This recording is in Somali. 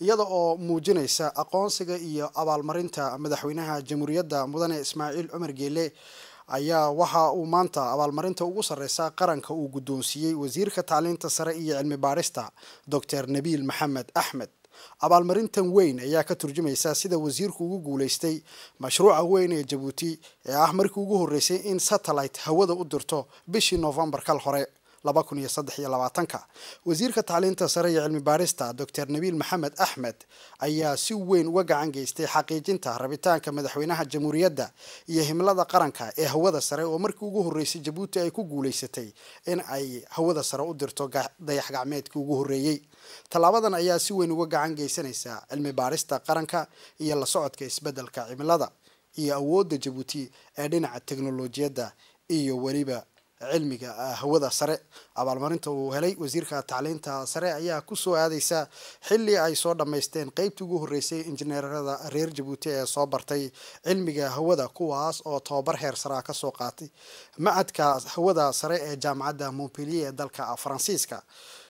iyada oo muujinaysa aqoonsiga iyo abaalmarinta madaxweynaha jamhuuriyadda mudane ismaaciil cumar geele ayaa waxa uu maanta abaalmarinta ugu sarreysa qaranka uu guddoonsiiyey wasiirka tacliinta sare iyo cilmi baarista doctor nabiil maxamed axmed abaalmarintan weyn ayaa ka turjumaysa sida wasiirku ugu guuleystay mashruuca weyn ee jabuuti ee ah markii ugu horreysay in satellite hawada u dirto bishii noofembar kal hore kunyosadexiyolabaatanka wasiirka tacliinta sare iyo cilmi baarista doctor nabiil maxamed axmed ayaa si weyn uga gacan geystay xaqiijinta rabitaanka madaxweynaha jamhuuriyadda iyo himlada qaranka ee hawada sare oo markii ugu horreysay jabuuti ay ku guuleysatay in ay hawada sare u dirto dayax gacmeedkii ugu horreeyey tallaabadan ayaa si weyn uga gacan geysanaysa cilmi baarista qaranka iyo la socodka isbeddelka cimilada iyo awoodda jabuuti ee dhinaca teknolojiyadda iyo weliba cilmiga ah, hawada sare abaalmarinta uu helay wasiirka tacliinta sare ayaa kusoo aadeysa xili ay soo dhammaysteen qeybtii ugu horeysay injineerada reer jabuuti ee soo bartay cilmiga hawada kuwaas oo tobabar heer saraa kasoo qaatay macadka hawada sare ee jaamacadda montpellier ee dalka ah, faransiiska